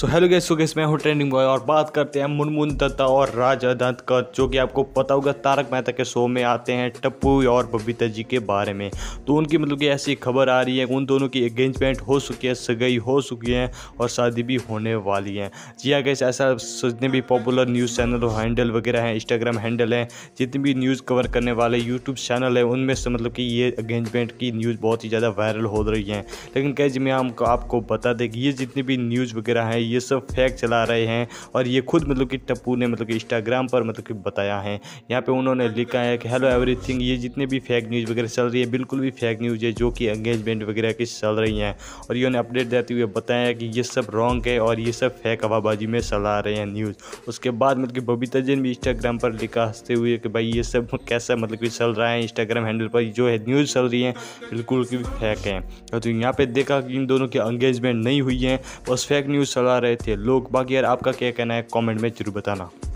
सो hello guys so guys मैं हूँ trending boy और बात करते हैं मुनमुन दत्ता और राजा दत्त का जो कि आपको पता होगा तारक मेहता के शो में आते हैं टप्पू और बबीता जी के बारे में तो उनकी मतलब कि ऐसी खबर आ रही है उन दोनों की एंगेजमेंट हो चुकी है सगाई हो चुकी है और शादी भी होने वाली है जी हाँ गैस ऐसा जितने भी पॉपुलर न्यूज़ चैनल हैंडल वगैरह हैं इंस्टाग्राम हैंडल हैं जितने भी न्यूज़ कवर करने वाले यूट्यूब चैनल है उनमें से मतलब कि ये एंगेजमेंट की न्यूज़ बहुत ही ज़्यादा वायरल हो रही है लेकिन कैसे मैं आपको बता दें कि ये जितनी भी न्यूज़ वगैरह हैं ये सब फैक चला रहे हैं और ये खुद मतलब कि टप्पू ने मतलब कि इंस्टाग्राम पर मतलब कि बताया है यहाँ पे उन्होंने लिखा है कि हेलो एवरीथिंग ये जितने भी फेक न्यूज़ वगैरह चल रही है बिल्कुल भी फेक न्यूज़ है जो कि एंगेजमेंट वगैरह की चल रही हैं और इन्होंने अपडेट देते हुए बताया कि ये सब रॉन्ग है और ये सब फेक हवाबाजी में चला रहे हैं न्यूज़ उसके बाद मतलब कि बबीता जैन भी इंस्टाग्राम पर लिखा हंसते हुए कि भाई ये सब कैसा मतलब कि चल रहा है इंस्टाग्राम हैंडल पर जो है न्यूज़ चल रही है बिल्कुल की फेक है तो यहाँ पर देखा कि इन दोनों की एंगेजमेंट नहीं हुई है बस फेक न्यूज़ चला रहे थे लोग बाकी यार आपका क्या कहना है कमेंट में जरूर बताना